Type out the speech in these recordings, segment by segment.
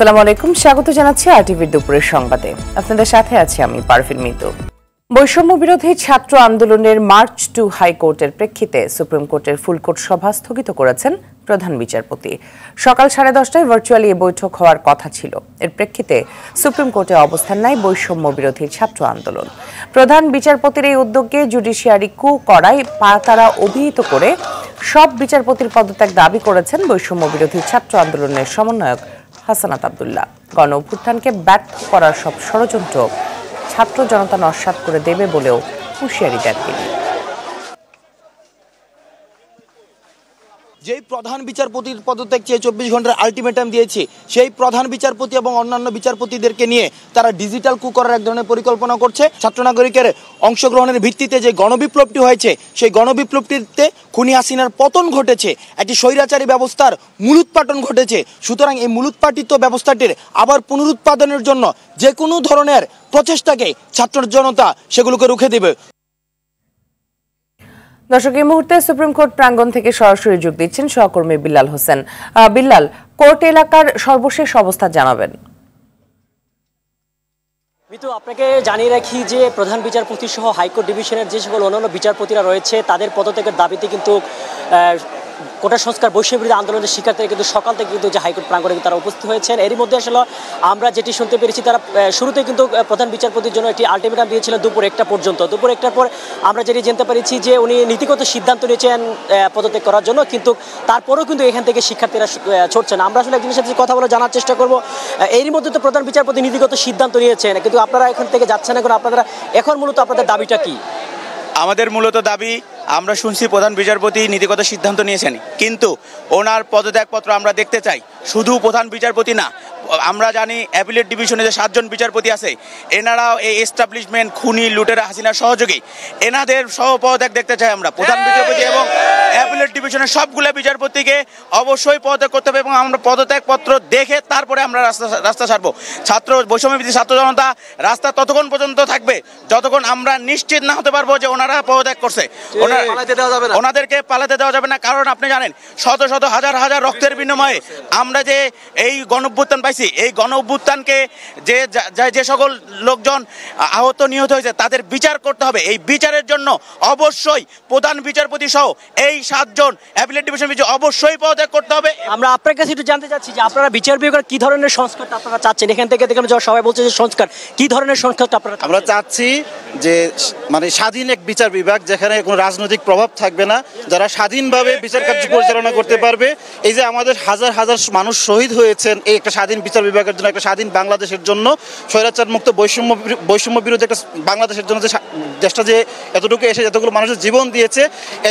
আসসালামু আলাইকুম স্বাগত জানাচ্ছি আরটিভির দুপুরের সংবাদে আপনাদের সাথে আছি আমি পারভিন মিতু বৈষম্য বিরোধী ছাত্র আন্দোলনের মার্চ টু হাইকোর্টের প্রেক্ষিতে সুপ্রিম কোর্টের ফুলকোর্ট সভা স্থগিত করেছেন প্রধান বিচারপতি সকাল সাড়ে দশটায় ভার্চুয়ালি এ বৈঠক হওয়ার কথা ছিল এর প্রেক্ষিতে সুপ্রিম কোর্টে অবস্থান নেয় বৈষম্য বিরোধী ছাত্র আন্দোলন প্রধান বিচারপতির এই উদ্যোগকে জুডিশিয়ারি কু করায় পা তারা অভিহিত করে সব বিচারপতির পদত্যাগ দাবি করেছেন বৈষম্য বিরোধী ছাত্র আন্দোলনের সমন্বয়ক হাসানাত আবদুল্লাহ গণ অভ্যুত্থানকে ব্যর্থ করার সব ষড়যন্ত্র ছাত্র জনতা নস্বাত করে দেবে বলেও হুঁশিয়ারি দেন তিনি যেই প্রধান বিচারপতির পদত্যাগ চেয়ে চব্বিশ ঘন্টার আলটিমেটাম দিয়েছে সেই প্রধান বিচারপতি এবং অন্যান্য বিচারপতিদেরকে নিয়ে তারা ডিজিটাল কু করার এক ধরনের পরিকল্পনা করছে ছাত্র নাগরিকের অংশগ্রহণের ভিত্তিতে যে গণবিপ্লবটি হয়েছে সেই গণবিপ্লবটিতে খুনি হাসিনার পতন ঘটেছে একটি স্বৈরাচারী ব্যবস্থার মূলোৎপাটন ঘটেছে সুতরাং এই মূলোৎপাটিত ব্যবস্থাটির আবার পুনরুৎপাদনের জন্য যে কোনো ধরনের প্রচেষ্টাকে ছাত্র জনতা সেগুলোকে রুখে দেবে দর্শক এই মুহূর্তে সুপ্রিম কোর্ট প্রাঙ্গণ থেকে সরাসরি যোগ দিচ্ছেন সহকর্মী বিল্লাল হোসেন বিল্লাল কোর্ট এলাকার সর্বশেষ অবস্থা জানাবেন মিতু আপনাকে জানিয়ে রাখি যে প্রধান বিচারপতি সহ হাইকোর্ট ডিভিশনের যে সকল অন্যান্য বিচারপতিরা রয়েছে তাদের পদত্যাগের দাবিতে কিন্তু কোটা সংস্কার বৈষম্যবিরোধী আন্দোলনের শিক্ষার্থীরা কিন্তু সকাল থেকে কিন্তু যে হাইকোর্ট প্রাঙ্গণে তারা উপস্থিত হয়েছেন এরই মধ্যে আসলে আমরা যেটি শুনতে পেরেছি তারা শুরুতে কিন্তু প্রধান বিচারপতির জন্য একটি আলটিমেটাম দিয়েছিল দুপুর একটা পর্যন্ত দুপুর একটার পর আমরা যেটি জানতে পেরেছি যে উনি নীতিগত সিদ্ধান্ত নিয়েছেন পদত্যাগ করার জন্য কিন্তু তারপরেও কিন্তু এখান থেকে শিক্ষার্থীরা ছড়ছে না আমরা আসলে একজনের সাথে কথা বলে জানার চেষ্টা করব এরই মধ্যে তো প্রধান বিচারপতি নীতিগত সিদ্ধান্ত নিয়েছেন কিন্তু আপনারা এখান থেকে যাচ্ছেন এখন আপনারা এখন মূলত আপনাদের দাবিটা কি আমাদের মূলত দাবি আমরা শুনছি প্রধান বিচারপতি নীতিগত সিদ্ধান্ত নিয়েছেন কিন্তু ওনার পদত্যাগপত্র আমরা দেখতে চাই শুধু প্রধান বিচারপতি না আমরা জানি অ্যাপিলেট ডিভিশনে যে সাতজন বিচারপতি আছে এনারাও এই এস্টাবলিশমেন্ট খুনি লুটেরা হাসিনা সহযোগী এনাদের সহপদত্যাগ দেখতে চাই আমরা প্রধান বিচারপতি এবং অ্যাপিলেট ডিভিশনের সবগুলো বিচারপতিকে অবশ্যই পদত্যাগ করতে হবে এবং আমরা পদত্যাগপত্র দেখে তারপরে আমরা রাস্তা রাস্তা ছাড়বো ছাত্র বৈষম্যবিধি ছাত্র জনতা রাস্তা ততক্ষণ পর্যন্ত থাকবে যতক্ষণ আমরা নিশ্চিত না হতে পারবো যে ওনারা পদত্যাগ করছে ওনাদেরকে পালাতে দেওয়া যাবে না কারণ আপনি জানেন শত শত হাজার হাজার রক্তের বিনিময়ে আমরা যে এই গণভ্যুত্থান পাইছি দেখছি এই গণ অভ্যুত্থানকে যে যে সকল লোকজন আহত নিহত হয়েছে তাদের বিচার করতে হবে এই বিচারের জন্য অবশ্যই প্রধান বিচারপতি সহ এই সাতজন অ্যাপিলেট ডিভিশন বিচার অবশ্যই পদত্যাগ করতে হবে আমরা আপনার কাছে একটু জানতে চাচ্ছি যে আপনারা বিচার বিভাগের কি ধরনের সংস্কারটা আপনারা চাচ্ছেন এখান থেকে দেখলাম সবাই বলছে যে সংস্কার কি ধরনের সংস্কারটা আপনারা আমরা চাচ্ছি যে মানে স্বাধীন এক বিচার বিভাগ যেখানে কোনো রাজনৈতিক প্রভাব থাকবে না যারা স্বাধীনভাবে বিচার কার্য পরিচালনা করতে পারবে এই যে আমাদের হাজার হাজার মানুষ শহীদ হয়েছেন এই একটা স্বাধীন স্বাধীন বিচার বিভাগের জন্য একটা স্বাধীন বাংলাদেশের জন্য স্বৈরাচার মুক্ত বৈষম্য বৈষম্য বিরোধী একটা বাংলাদেশের জন্য যে দেশটা যে এতটুকু এসে যতগুলো মানুষের জীবন দিয়েছে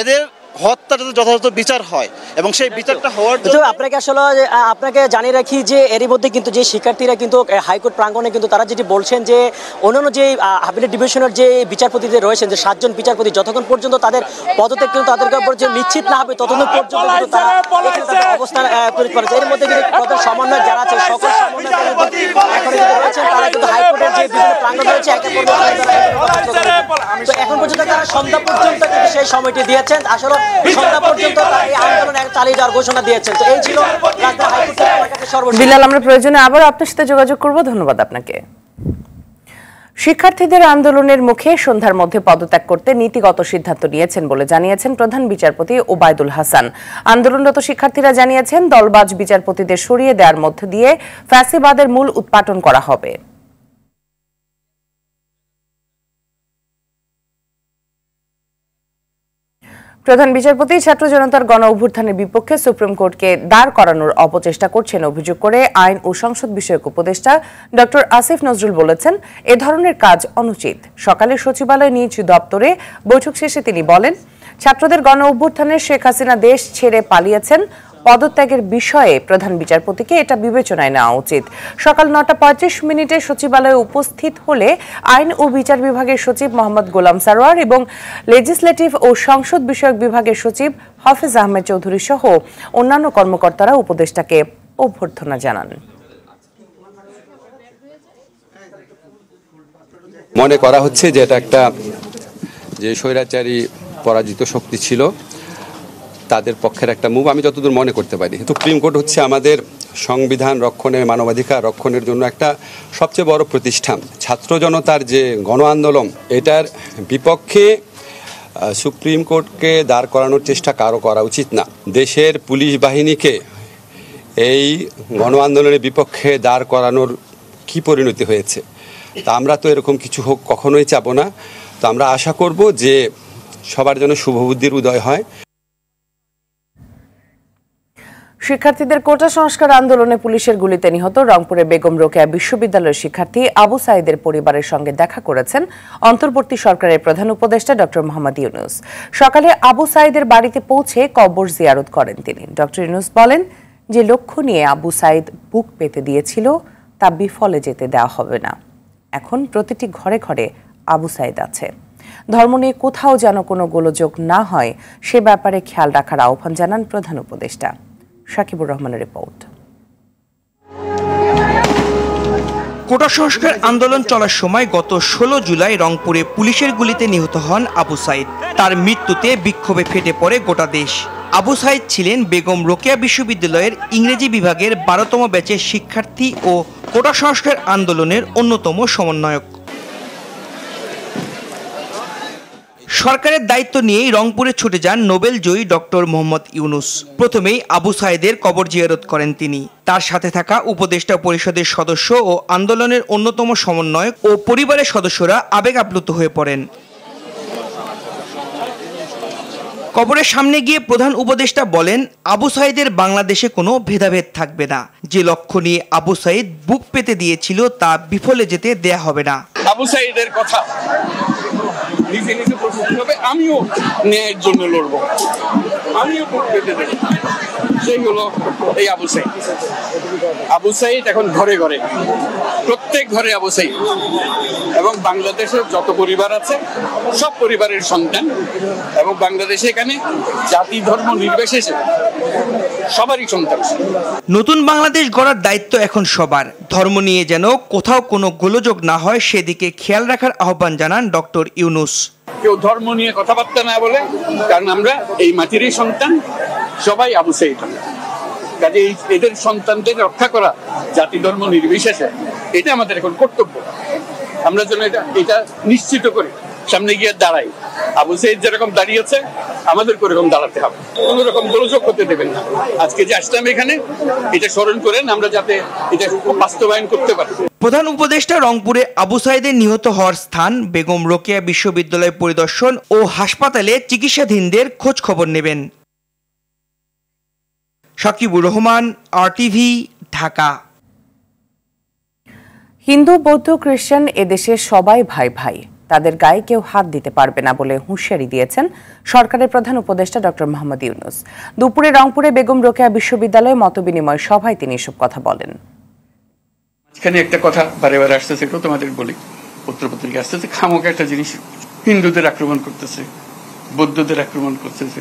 এদের হত্যাটা যথাযথ বিচার হয় এবং সেই বিচারটা হওয়ার জন্য আপনাকে আসলে আপনাকে জানিয়ে রাখি যে এরই মধ্যে কিন্তু যে শিক্ষার্থীরা কিন্তু হাইকোর্ট প্রাঙ্গণে কিন্তু তারা যেটি বলছেন যে অন্যান্য যে আপিলের ডিভিশনের যে বিচারপতিদের রয়েছেন যে সাতজন বিচারপতি যতক্ষণ পর্যন্ত তাদের পদত্যাগ কিন্তু তাদের যে নিশ্চিত না হবে ততক্ষণ পর্যন্ত তারা অবস্থান তৈরি করেছে এর মধ্যে কিন্তু তাদের সমন্বয় যারা আছে সকল সমন্বয় তারা কিন্তু হাইকোর্টের যে বিভিন্ন প্রাঙ্গণ রয়েছে একে পর্যন্ত শিক্ষার্থীদের আন্দোলনের মুখে সন্ধ্যার মধ্যে পদত্যাগ করতে নীতিগত সিদ্ধান্ত নিয়েছেন বলে জানিয়েছেন প্রধান বিচারপতি ওবায়দুল হাসান আন্দোলনরত শিক্ষার্থীরা জানিয়েছেন দলবাজ বিচারপতিদের সরিয়ে দেওয়ার মধ্য দিয়ে ফ্যাসিবাদের মূল উৎপাটন করা হবে প্রধান বিচারপতি ছাত্র জনতার গণ অভ্যুত্থানের বিপক্ষে সুপ্রিম কোর্টকে দাঁড় করানোর অপচেষ্টা করছেন অভিযোগ করে আইন ও সংসদ বিষয়ক উপদেষ্টা ডক্টর আসিফ নজরুল বলেছেন এ ধরনের কাজ অনুচিত সকালে সচিবালয় নিজ দপ্তরে বৈঠক শেষে তিনি বলেন ছাত্রদের গণ অভ্যুত্থানে শেখ হাসিনা দেশ ছেড়ে পালিয়েছেন পদত্যাগের বিষয়ে প্রধান বিচারপতিকে এটা বিবেচনায় নেওয়া উচিত সকাল নটা পঁয়ত্রিশ মিনিটে সচিবালয়ে উপস্থিত হলে আইন ও বিচার বিভাগের সচিব মোহাম্মদ গোলাম সারোয়ার এবং লেজিসলেটিভ ও সংসদ বিষয়ক বিভাগের সচিব হাফিজ আহমেদ চৌধুরী সহ অন্যান্য কর্মকর্তারা উপদেষ্টাকে অভ্যর্থনা জানান মনে করা হচ্ছে যে এটা একটা যে স্বৈরাচারী পরাজিত শক্তি ছিল তাদের পক্ষের একটা মুভ আমি যতদূর মনে করতে পারি সুপ্রিম কোর্ট হচ্ছে আমাদের সংবিধান রক্ষণে মানবাধিকার রক্ষণের জন্য একটা সবচেয়ে বড় প্রতিষ্ঠান ছাত্র জনতার যে গণ আন্দোলন এটার বিপক্ষে সুপ্রিম কোর্টকে দাঁড় করানোর চেষ্টা কারো করা উচিত না দেশের পুলিশ বাহিনীকে এই গণ আন্দোলনের বিপক্ষে দাঁড় করানোর কি পরিণতি হয়েছে তা আমরা তো এরকম কিছু হোক কখনোই চাবো না তো আমরা আশা করব যে সবার যেন শুভবুদ্ধির উদয় হয় শিক্ষার্থীদের কোটা সংস্কার আন্দোলনে পুলিশের গুলিতে নিহত রংপুরে বেগম রোকেয়া বিশ্ববিদ্যালয়ের শিক্ষার্থী আবু সাইদের পরিবারের সঙ্গে দেখা করেছেন অন্তর্বর্তী সরকারের প্রধান উপদেষ্টা ড মোহাম্মদ ইউনুস সকালে আবু সাইদের বাড়িতে পৌঁছে কবর জিয়ারত করেন তিনি ড ইউনুস বলেন যে লক্ষ্য নিয়ে আবু সাইদ বুক পেতে দিয়েছিল তা বিফলে যেতে দেওয়া হবে না এখন প্রতিটি ঘরে ঘরে আবু সাইদ আছে ধর্ম নিয়ে কোথাও যেন কোনো গোলযোগ না হয় সে ব্যাপারে খেয়াল রাখার আহ্বান জানান প্রধান উপদেষ্টা সাকিবুর রহমানের রিপোর্ট কোটা সংস্কার আন্দোলন চলার সময় গত ষোলো জুলাই রংপুরে পুলিশের গুলিতে নিহত হন আবু সাইদ তার মৃত্যুতে বিক্ষোভে ফেটে পড়ে গোটা দেশ আবু সাইদ ছিলেন বেগম রোকেয়া বিশ্ববিদ্যালয়ের ইংরেজি বিভাগের বারোতম ব্যাচের শিক্ষার্থী ও কোটা সংস্কার আন্দোলনের অন্যতম সমন্বয়ক সরকারের দায়িত্ব নিয়েই রংপুরে ছুটে যান নোবেল জয়ী ডক্টর মোহাম্মদ ইউনুস প্রথমেই আবু সাইদের কবর জিয়ারত করেন তিনি তার সাথে থাকা উপদেষ্টা পরিষদের সদস্য ও আন্দোলনের অন্যতম সমন্বয় ও পরিবারের সদস্যরা আবেগ আপ্লুত হয়ে পড়েন কবরের সামনে গিয়ে প্রধান উপদেষ্টা বলেন আবু সাইদের বাংলাদেশে কোনো ভেদাভেদ থাকবে না যে লক্ষ্য নিয়ে আবু সাইদ বুক পেতে দিয়েছিল তা বিফলে যেতে দেয়া হবে না আবু সাইদের কথা নিজে নিজে প্রস্তুতি হবে আমিও ন্যায়ের জন্য লড়বো আমিও ভোট পেতে দেব সেই হলো এই আবু সাইদ আবু সাইদ এখন ঘরে ঘরে প্রত্যেক ঘরে আবু সাইদ এবং বাংলাদেশের যত পরিবার আছে সব পরিবারের সন্তান এবং বাংলাদেশে এখানে জাতি ধর্ম নির্বিশেষে সবারই সন্তান নতুন বাংলাদেশ গড়ার দায়িত্ব এখন সবার ধর্ম নিয়ে যেন কোথাও কোনো গোলযোগ না হয় সেদিকে খেয়াল রাখার আহ্বান জানান ডক্টর ইউনুস কেউ ধর্ম নিয়ে কথাবার্তা না বলে কারণ আমরা এই মাটিরই সন্তান সবাই আবু সাইদ কাজে এদের সন্তানদের রক্ষা করা জাতি ধর্ম নির্বিশেষে এটা আমাদের এখন কর্তব্য আমরা যেন এটা এটা নিশ্চিত করি সামনে গিয়ে দাঁড়াই আবু সাইদ যেরকম দাঁড়িয়েছে আমাদের ওরকম দাঁড়াতে হবে কোন রকম গোলযোগ করতে দেবেন না আজকে যে আসলাম এখানে এটা স্মরণ করেন আমরা যাতে এটা বাস্তবায়ন করতে পারি প্রধান উপদেষ্টা রংপুরে আবু সাইদের নিহত হওয়ার স্থান বেগম রোকেয়া বিশ্ববিদ্যালয় পরিদর্শন ও হাসপাতালে চিকিৎসাধীনদের খোঁজ খবর নেবেন সাকিবুর রহমান আরটিভি ঢাকা হিন্দু বৌদ্ধ খ্রিস্টান এদেশে সবাই ভাই ভাই তাদের গায়ে কেউ হাত দিতে পারবে না বলে হুঁশিয়ারি দিয়েছেন সরকারের প্রধান উপদেষ্টা ডক্টর মোহাম্মদ ইউনুস দুপুরে রংপুরে বেগম রোকেয়া বিশ্ববিদ্যালয়ে মতবিনিময় সভায় তিনি এসব কথা বলেন এখানে একটা কথা বারে বারে আসতেছে এটাও তোমাদের বলি পত্রপত্রিকা আসতেছে খামক একটা জিনিস হিন্দুদের আক্রমণ করতেছে বৌদ্ধদের আক্রমণ করতেছে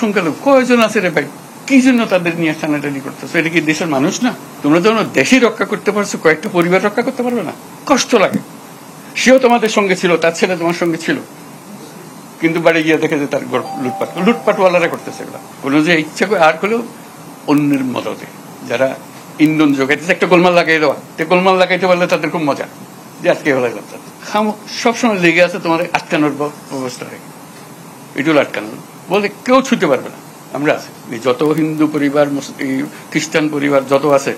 সংখ্যালঘু কয়জন আছে রে ভাই কি জন্য তাদের নিয়ে টানাটানি করতেছে এটা কি দেশের মানুষ না তোমরা যেন দেশই রক্ষা করতে পারছো কয়েকটা পরিবার রক্ষা করতে পারবে না কষ্ট লাগে সেও তোমাদের সঙ্গে ছিল তার ছেলে তোমার সঙ্গে ছিল কিন্তু বাড়ি গিয়ে দেখে যে তার লুটপাট লুটপাটওয়ালারা করতেছে এগুলো কোনো যে ইচ্ছা করে আর হলেও অন্যের মদতে যারা ইন্ধন যোগাইতে একটা গোলমাল লাগাই দেওয়া তো গোলমাল লাগাইতে পারলে তাদের খুব মজা যে আজকে ভালো লাগলাম তাদের সবসময় লেগে আছে তোমার আটকানোর ব্যবস্থা হয়ে এটুল আটকানোর বলে কেউ ছুটতে পারবে না আমরা আছি যত হিন্দু পরিবার খ্রিস্টান পরিবার যত আছে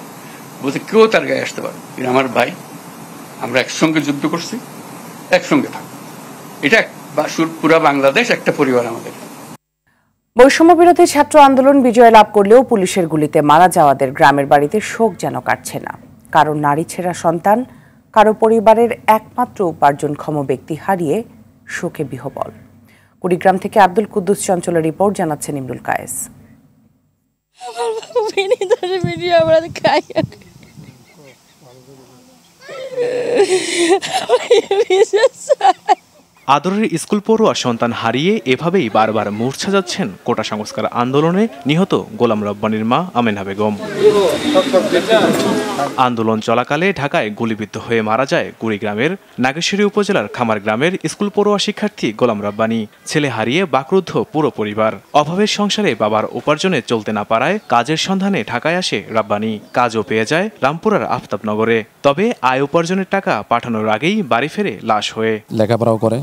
বলছে কেউ তার গায়ে আসতে পারে আমার ভাই আমরা একসঙ্গে যুদ্ধ করছি একসঙ্গে থাক এটা পুরা বাংলাদেশ একটা পরিবার আমাদের বৈষম্য বিরোধী ছাত্র আন্দোলন বিজয় লাভ করলেও পুলিশের গুলিতে মারা যাওয়াদের গ্রামের বাড়িতে শোক যেন কাটছে না কারো নারী ছেঁড়া সন্তান কারো পরিবারের একমাত্র উপার্জনক্ষম ব্যক্তি হারিয়ে শোকে বিহবল কুড়িগ্রাম থেকে আব্দুল কুদ্দুস চঞ্চলের রিপোর্ট জানাচ্ছেন ইমরুল কায়েস আমরা আদরের স্কুল পড়ুয়া সন্তান হারিয়ে এভাবেই বারবার মূর্ছা যাচ্ছেন কোটা সংস্কার আন্দোলনে নিহত গোলাম রব্বানির মা আমেনা বেগম আন্দোলন চলাকালে ঢাকায় গুলিবিদ্ধ হয়ে মারা যায় কুড়িগ্রামের নাগেশ্বরী উপজেলার খামার গ্রামের স্কুল পড়ুয়া শিক্ষার্থী গোলাম রব্বানি ছেলে হারিয়ে বাকরুদ্ধ পুরো পরিবার অভাবের সংসারে বাবার উপার্জনে চলতে না পারায় কাজের সন্ধানে ঢাকায় আসে রব্বানি কাজও পেয়ে যায় রামপুরার আফতাবনগরে তবে আয় উপার্জনের টাকা পাঠানোর আগেই বাড়ি ফেরে লাশ হয়ে লেখাপড়াও করে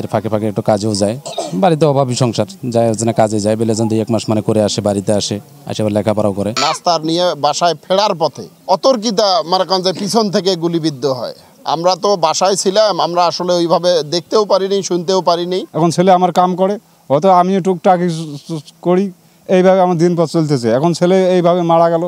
এর ফাঁকে ফাঁকে একটু কাজেও যায় বাড়িতে অভাবী সংসার যায় যেন কাজে যায় বেলে যেন এক মাস মানে করে আসে বাড়িতে আসে আসে আবার লেখাপড়াও করে নাস্তার নিয়ে বাসায় ফেরার পথে অতর্কিতা মারাকাঞ্জে পিছন থেকে গুলিবিদ্ধ হয় আমরা তো বাসায় ছিলাম আমরা আসলে ওইভাবে দেখতেও পারিনি শুনতেও পারিনি এখন ছেলে আমার কাম করে হয়তো আমিও টুকটাক করি এইভাবে আমার দিনপথ চলতেছে এখন ছেলে এইভাবে মারা গেল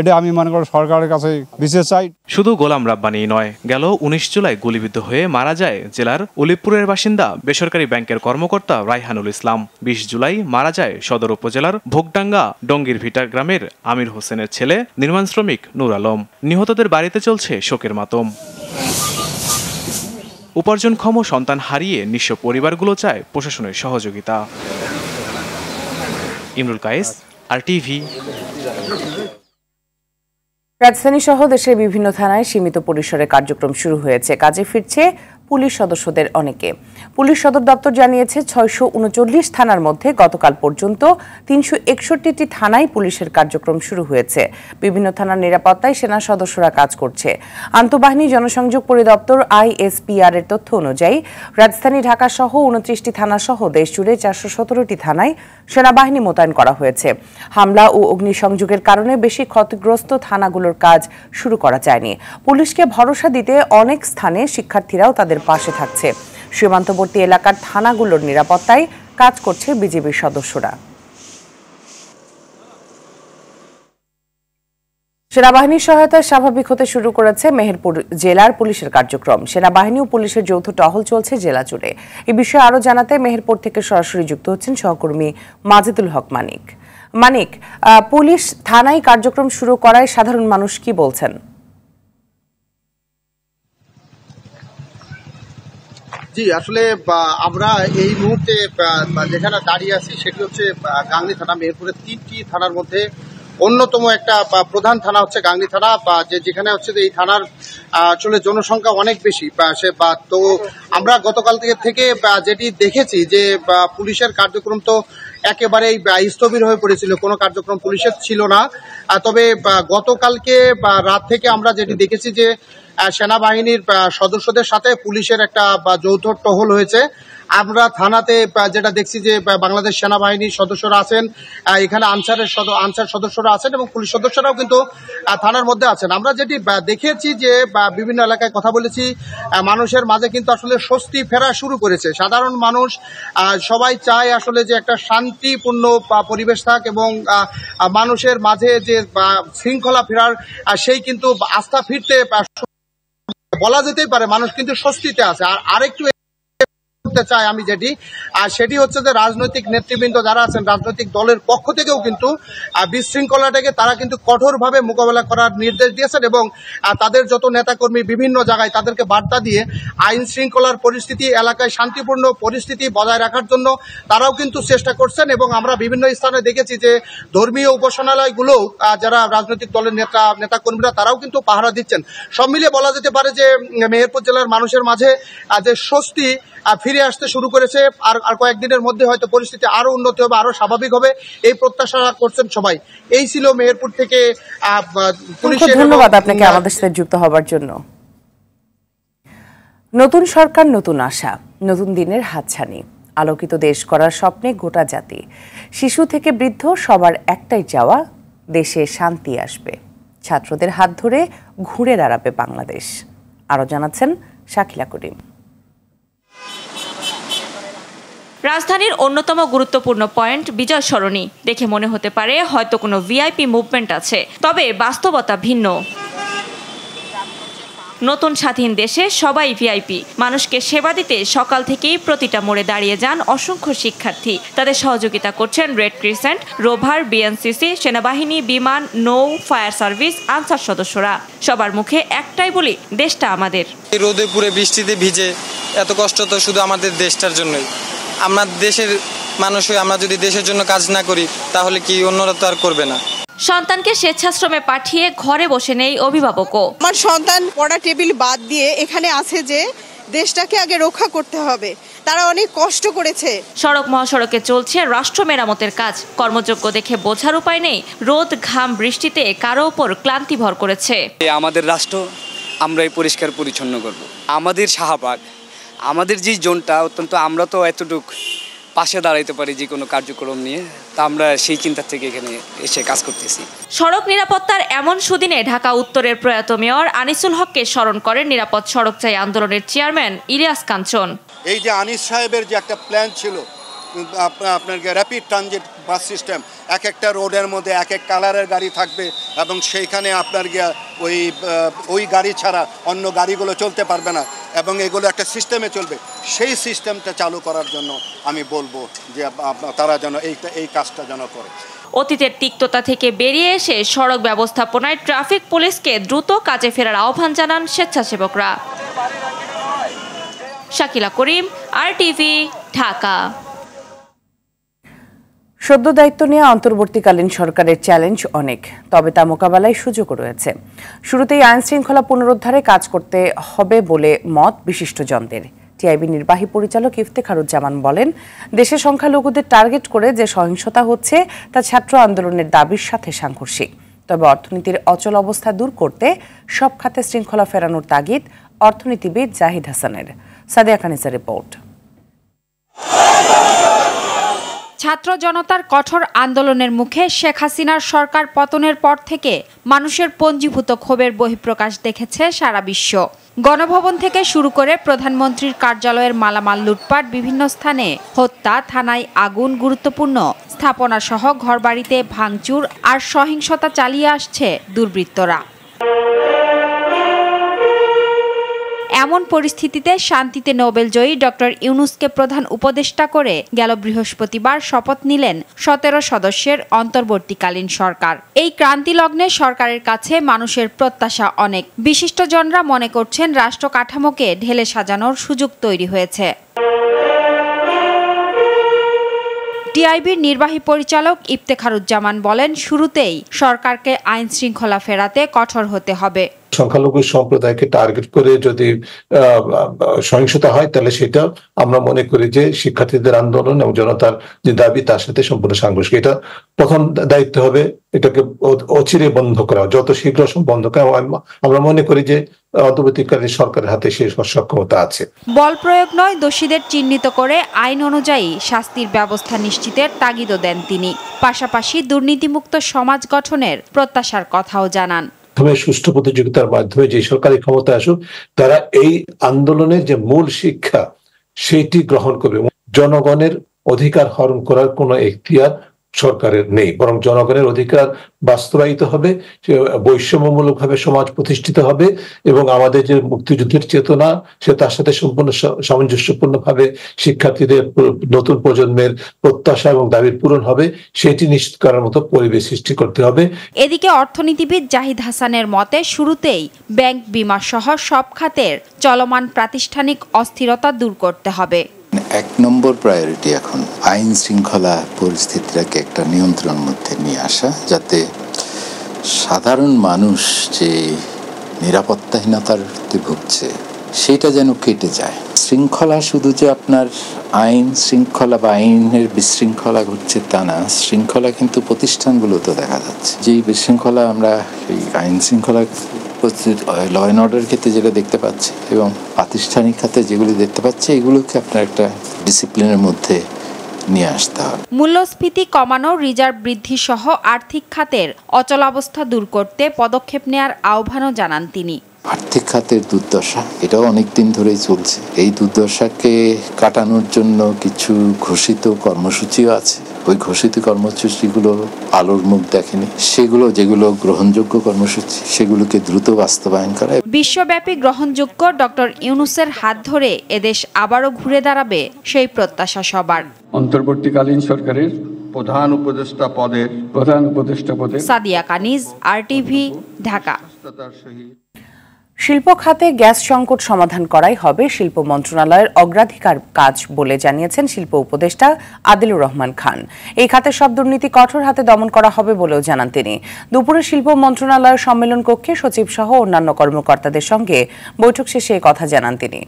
এটা আমি মনে করি সরকারের কাছে বিশেষ চাই শুধু গোলাম রাব্বানি নয় গেল উনিশ জুলাই গুলিবিদ্ধ হয়ে মারা যায় জেলার উলিপুরের বাসিন্দা বেসরকারি ব্যাংকের কর্মকর্তা রাইহানুল ইসলাম বিশ জুলাই মারা যায় সদর উপজেলার ভোগডাঙ্গা ডঙ্গির ভিটা গ্রামের আমির হোসেনের ছেলে নির্মাণ শ্রমিক নুর আলম নিহতদের বাড়িতে চলছে শোকের মাতম উপার্জনক্ষম সন্তান হারিয়ে নিঃস্ব পরিবারগুলো চায় প্রশাসনের সহযোগিতা ইমরুল কায়েস আর টিভি রাজধানী সহ দেশের বিভিন্ন থানায় সীমিত পরিসরে কার্যক্রম শুরু হয়েছে কাজে ফিরছে পুলিশ সদস্যদের অনেকে পুলিশ সদর দপ্তর জানিয়েছে ছয়শো উনচল্লিশ থানার মধ্যে গতকাল পর্যন্ত তিনশো একষট্টিটি থানায় পুলিশের কার্যক্রম শুরু হয়েছে বিভিন্ন থানার নিরাপত্তায় সেনা সদস্যরা কাজ করছে আন্তঃবাহিনী জনসংযোগ পরিদপ্তর আইএসপিআর এর তথ্য অনুযায়ী রাজধানী ঢাকা সহ উনত্রিশটি থানা সহ দেশ জুড়ে চারশো সতেরোটি থানায় সেনাবাহিনী মোতায়েন করা হয়েছে হামলা ও অগ্নিসংযোগের কারণে বেশি ক্ষতিগ্রস্ত থানাগুলোর কাজ শুরু করা যায়নি পুলিশকে ভরসা দিতে অনেক স্থানে শিক্ষার্থীরাও তাদের পাশে থাকছে সীমান্তবর্তী এলাকার থানাগুলোর নিরাপত্তায় কাজ করছে বিজেপির সদস্যরা সেনাবাহিনীর সহায়তায় স্বাভাবিক হতে শুরু করেছে মেহেরপুর জেলার পুলিশের কার্যক্রম সেনাবাহিনী ও পুলিশের যৌথ টহল চলছে জেলা জুড়ে এ বিষয়ে আরও জানাতে মেহেরপুর থেকে সরাসরি যুক্ত হচ্ছেন সহকর্মী মাজিদুল হক মানিক মানিক পুলিশ থানায় কার্যক্রম শুরু করায় সাধারণ মানুষ কি বলছেন জি আসলে আমরা এই মুহূর্তে যেখানে দাঁড়িয়ে আছি সেটি হচ্ছে গাংলি থানা মেহেরপুরের তিনটি থানার মধ্যে অন্যতম একটা প্রধান থানা হচ্ছে গাংলি থানা বা যে যেখানে হচ্ছে এই থানার আসলে জনসংখ্যা অনেক বেশি সে বা তো আমরা গতকাল থেকে থেকে যেটি দেখেছি যে পুলিশের কার্যক্রম তো একেবারেই স্থবির হয়ে পড়েছিল কোনো কার্যক্রম পুলিশের ছিল না তবে গতকালকে রাত থেকে আমরা যেটি দেখেছি যে সেনাবাহিনীর সদস্যদের সাথে পুলিশের একটা যৌথ টহল হয়েছে আমরা থানাতে যেটা দেখছি যে বাংলাদেশ সেনাবাহিনীর সদস্যরা আছেন এখানে আনসারের আনসার সদস্যরা আছেন এবং পুলিশ সদস্যরাও কিন্তু থানার মধ্যে আছেন আমরা যেটি দেখেছি যে বিভিন্ন এলাকায় কথা বলেছি মানুষের মাঝে কিন্তু আসলে স্বস্তি ফেরা শুরু করেছে সাধারণ মানুষ সবাই চায় আসলে যে একটা শান্তিপূর্ণ পরিবেশ থাক এবং মানুষের মাঝে যে শৃঙ্খলা ফেরার সেই কিন্তু আস্থা ফিরতে বলা যেতেই পারে মানুষ কিন্তু স্বস্তিতে আছে আর আরেকটু করতে চাই আমি যেটি আর সেটি হচ্ছে যে রাজনৈতিক নেতৃবৃন্দ যারা আছেন রাজনৈতিক দলের পক্ষ থেকেও কিন্তু বিশৃঙ্খলাটাকে তারা কিন্তু কঠোরভাবে মোকাবেলা করার নির্দেশ দিয়েছেন এবং তাদের যত নেতাকর্মী বিভিন্ন জায়গায় তাদেরকে বার্তা দিয়ে আইন শৃঙ্খলার পরিস্থিতি এলাকায় শান্তিপূর্ণ পরিস্থিতি বজায় রাখার জন্য তারাও কিন্তু চেষ্টা করছেন এবং আমরা বিভিন্ন স্থানে দেখেছি যে ধর্মীয় উপাসনালয়গুলো যারা রাজনৈতিক দলের নেতা নেতাকর্মীরা তারাও কিন্তু পাহারা দিচ্ছেন সব মিলিয়ে বলা যেতে পারে যে মেহেরপুর জেলার মানুষের মাঝে যে স্বস্তি ফিরে আসতে শুরু করেছে আর আর কয়েকদিনের মধ্যে হয়তো পরিস্থিতি আরও উন্নতি হবে আরও স্বাভাবিক হবে এই প্রত্যাশা করছেন সবাই এই ছিল মেহেরপুর থেকে ধন্যবাদ আপনাকে আমাদের সাথে যুক্ত হবার জন্য নতুন সরকার নতুন আশা নতুন দিনের হাতছানি আলোকিত দেশ করার স্বপ্নে গোটা জাতি শিশু থেকে বৃদ্ধ সবার একটাই চাওয়া দেশে শান্তি আসবে ছাত্রদের হাত ধরে ঘুরে দাঁড়াবে বাংলাদেশ আরও জানাচ্ছেন শাকিলা করিম রাজধানীর অন্যতম গুরুত্বপূর্ণ পয়েন্ট বিজয় সরণি দেখে মনে হতে পারে হয়তো কোনো ভিআইপি মুভমেন্ট আছে তবে বাস্তবতা ভিন্ন নতুন স্বাধীন দেশে সবাই ভিআইপি মানুষকে সেবা দিতে সকাল থেকেই প্রতিটা মোড়ে দাঁড়িয়ে যান অসংখ্য শিক্ষার্থী তাদের সহযোগিতা করছেন রেড ক্রিসেন্ট রোভার বিএনসিসি সেনাবাহিনী বিমান নৌ ফায়ার সার্ভিস আনসার সদস্যরা সবার মুখে একটাই বলি দেশটা আমাদের রোদে পুরে বৃষ্টিতে ভিজে এত কষ্ট তো শুধু আমাদের দেশটার জন্যই আমরা দেশের মানুষ হয়ে আমরা যদি দেশের জন্য কাজ না করি তাহলে কি অন্যরা তো আর করবে না সন্তানকে স্বেচ্ছাশ্রমে পাঠিয়ে ঘরে বসে নেই অভিভাবকও আমার সন্তান পড়া টেবিল বাদ দিয়ে এখানে আছে যে দেশটাকে আগে রক্ষা করতে হবে তারা অনেক কষ্ট করেছে সড়ক মহাসড়কে চলছে রাষ্ট্র মেরামতের কাজ কর্মযোগ্য দেখে বোঝার উপায় নেই রোদ ঘাম বৃষ্টিতে কারো ওপর ক্লান্তি ভর করেছে আমাদের রাষ্ট্র আমরাই পরিষ্কার পরিচ্ছন্ন করব আমাদের শাহবাগ আমাদের যে জোনটা অত্যন্ত আমরা তো এতটুক পাশে দাঁড়াইতে পারি যে কোনো কার্যক্রম নিয়ে তা আমরা সেই চিন্তা থেকে এখানে এসে কাজ করতেছি সড়ক নিরাপত্তার এমন সুদিনে ঢাকা উত্তরের প্রয়াত মেয়র আনিসুল হককে স্মরণ করেন নিরাপদ সড়ক চাই আন্দোলনের চেয়ারম্যান ইলিয়াস কাঞ্চন এই যে আনিস সাহেবের যে একটা প্ল্যান ছিল আপনার র্যাপিড ট্রানজিট বাস সিস্টেম এক একটা রোডের মধ্যে এক এক কালারের গাড়ি থাকবে এবং সেইখানে আপনার গিয়া ওই ওই গাড়ি ছাড়া অন্য গাড়িগুলো চলতে পারবে না এবং এগুলো একটা সিস্টেমে চলবে সেই সিস্টেমটা চালু করার জন্য আমি বলবো যে তারা যেন এই এই কাজটা যেন করে অতীতের তিক্ততা থেকে বেরিয়ে এসে সড়ক ব্যবস্থাপনায় ট্রাফিক পুলিশকে দ্রুত কাজে ফেরার আহ্বান জানান স্বেচ্ছাসেবকরা শাকিলা করিম আর টিভি ঢাকা সদ্য দায়িত্ব নিয়ে অন্তর্বর্তীকালীন সরকারের চ্যালেঞ্জ অনেক তবে তা মোকাবেলায় সুযোগও রয়েছে শুরুতেই আইন শৃঙ্খলা পুনরুদ্ধারে কাজ করতে হবে বলে মত বিশিষ্টজনদের টিআইবি নির্বাহী পরিচালক ইফতেখারুজ্জামান বলেন দেশে সংখ্যালঘুদের টার্গেট করে যে সহিংসতা হচ্ছে তা ছাত্র আন্দোলনের দাবির সাথে সাংঘর্ষিক তবে অর্থনীতির অচল অবস্থা দূর করতে সব খাতে শৃঙ্খলা ফেরানোর তাগিদ অর্থনীতিবিদ জাহিদ হাসানের সাদিয়া খানিসের রিপোর্ট ছাত্র জনতার কঠোর আন্দোলনের মুখে শেখ হাসিনার সরকার পতনের পর থেকে মানুষের পঞ্জীভূত ক্ষোভের বহিঃপ্রকাশ দেখেছে সারা বিশ্ব গণভবন থেকে শুরু করে প্রধানমন্ত্রীর কার্যালয়ের মালামাল লুটপাট বিভিন্ন স্থানে হত্যা থানায় আগুন গুরুত্বপূর্ণ স্থাপনাসহ ঘরবাড়িতে ভাঙচুর আর সহিংসতা চালিয়ে আসছে দুর্বৃত্তরা এমন পরিস্থিতিতে শান্তিতে নোবেল জয়ী ডক্টর ইউনুসকে প্রধান উপদেষ্টা করে গেল বৃহস্পতিবার শপথ নিলেন সতেরো সদস্যের অন্তর্বর্তীকালীন সরকার এই ক্রান্তি লগ্নে সরকারের কাছে মানুষের প্রত্যাশা অনেক বিশিষ্টজনরা মনে করছেন রাষ্ট্র কাঠামোকে ঢেলে সাজানোর সুযোগ তৈরি হয়েছে টিআইবির নির্বাহী পরিচালক ইফতেখারুজ্জামান বলেন শুরুতেই সরকারকে আইন শৃঙ্খলা ফেরাতে কঠোর হতে হবে সংখ্যালঘু সম্প্রদায়কে টার্গেট করে যদি সহিংসতা হয় তাহলে সেটা আমরা মনে করি যে শিক্ষার্থীদের আন্দোলন এবং জনতার যে দাবি তার সাথে সম্পূর্ণ সাংঘর্ষিক এটা প্রথম দায়িত্ব হবে এটাকে অচিরে বন্ধ করা যত শীঘ্র বন্ধ করা আমরা মনে করি যে অন্তর্বর্তীকালীন সরকারের হাতে সেই সক্ষমতা আছে বল প্রয়োগ নয় দোষীদের চিহ্নিত করে আইন অনুযায়ী শাস্তির ব্যবস্থা নিশ্চিতের তাগিদও দেন তিনি পাশাপাশি দুর্নীতিমুক্ত সমাজ গঠনের প্রত্যাশার কথাও জানান মাধ্যমে সুষ্ঠু প্রতিযোগিতার মাধ্যমে যে সরকারি ক্ষমতা আসুক তারা এই আন্দোলনের যে মূল শিক্ষা সেটি গ্রহণ করবে জনগণের অধিকার হরণ করার কোনো এখতিয়ার সরকারের নেই বরং জনগণের অধিকার বাস্তবায়িত হবে বৈষম্যমূলকভাবে সমাজ প্রতিষ্ঠিত হবে এবং আমাদের যে মুক্তিযুদ্ধের চেতনা সে তার সাথে সম্পূর্ণ সামঞ্জস্যপূর্ণ ভাবে শিক্ষার্থীদের নতুন প্রজন্মের প্রত্যাশা এবং দাবির পূরণ হবে সেটি নিশ্চিত করার মতো পরিবেশ সৃষ্টি করতে হবে এদিকে অর্থনীতিবিদ জাহিদ হাসানের মতে শুরুতেই ব্যাংক বিমা সহ সব খাতের চলমান প্রাতিষ্ঠানিক অস্থিরতা দূর করতে হবে এক নম্বর প্রায়োরিটি এখন আইন শৃঙ্খলা পরিস্থিতিটাকে একটা নিয়ন্ত্রণ মধ্যে নিয়ে আসা যাতে সাধারণ মানুষ যে নিরাপত্তাহীনতার ভুগছে সেটা যেন কেটে যায় শৃঙ্খলা শুধু যে আপনার আইন শৃঙ্খলা বা আইনের বিশৃঙ্খলা ঘটছে তা না শৃঙ্খলা কিন্তু প্রতিষ্ঠানগুলোতে দেখা যাচ্ছে যেই বিশৃঙ্খলা আমরা এই আইন শৃঙ্খলা ল অ্যান্ড অর্ডার ক্ষেত্রে যেটা দেখতে পাচ্ছি এবং প্রাতিষ্ঠানিক খাতে যেগুলি দেখতে পাচ্ছি এগুলোকে আপনার একটা ডিসিপ্লিনের মধ্যে নিয়ে আসতে হবে মূল্যস্ফীতি কমানো রিজার্ভ বৃদ্ধি সহ আর্থিক খাতের অচলাবস্থা দূর করতে পদক্ষেপ নেয়ার আহ্বানও জানান তিনি আর্থিক খাতের দুর্দশা এটাও অনেকদিন ধরেই চলছে এই দুর্দশাকে কাটানোর জন্য কিছু ঘোষিত কর্মসূচিও আছে ওই ঘোষিত কর্মসূচিগুলো আলোর মুখ দেখেনি সেগুলো যেগুলো গ্রহণযোগ্য কর্মসূচি সেগুলোকে দ্রুত বাস্তবায়ন করা বিশ্বব্যাপী গ্রহণযোগ্য ডক্টর ইউনুসের হাত ধরে এদেশ আবারও ঘুরে দাঁড়াবে সেই প্রত্যাশা সবার অন্তর্বর্তীকালীন সরকারের প্রধান উপদেষ্টা পদের প্রধান উপদেষ্টা পদে সাদিয়া কানিজ আর ঢাকা শিল্প খাতে গ্যাস সংকট সমাধান করাই হবে শিল্প মন্ত্রণালয়ের অগ্রাধিকার কাজ বলে জানিয়েছেন শিল্প উপদেষ্টা আদিলুর রহমান খান এই খাতে সব দুর্নীতি কঠোর হাতে দমন করা হবে বলেও জানান তিনি দুপুরে শিল্প মন্ত্রণালয়ের সম্মেলন কক্ষে সচিব সহ অন্যান্য কর্মকর্তাদের সঙ্গে বৈঠক শেষে কথা জানান তিনি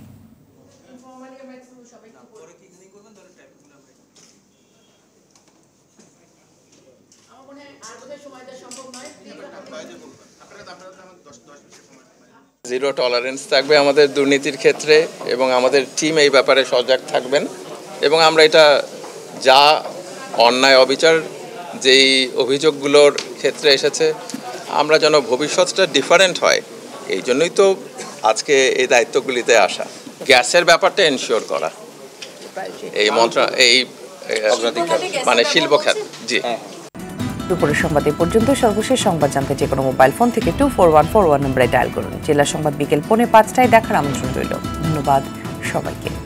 জিরো টলারেন্স থাকবে আমাদের দুর্নীতির ক্ষেত্রে এবং আমাদের টিম এই ব্যাপারে সজাগ থাকবেন এবং আমরা এটা যা অন্যায় অবিচার যেই অভিযোগগুলোর ক্ষেত্রে এসেছে আমরা যেন ভবিষ্যৎটা ডিফারেন্ট হয় এই জন্যই তো আজকে এই দায়িত্বগুলিতে আসা গ্যাসের ব্যাপারটা এনশিওর করা এই মন্ত্র এই মানে শিল্প জি হ্যাঁ, হ্যাঁ। দুপুরের সংবাদ এ পর্যন্ত সর্বশেষ সংবাদ জানতে যে কোনো মোবাইল ফোন থেকে two four one four one নম্বরে ডায়াল করুন জেলা সংবাদ বিকেল পৌনে পাঁচটায় দেখার আমন্ত্রণ রইল ধন্যবাদ সবাইকে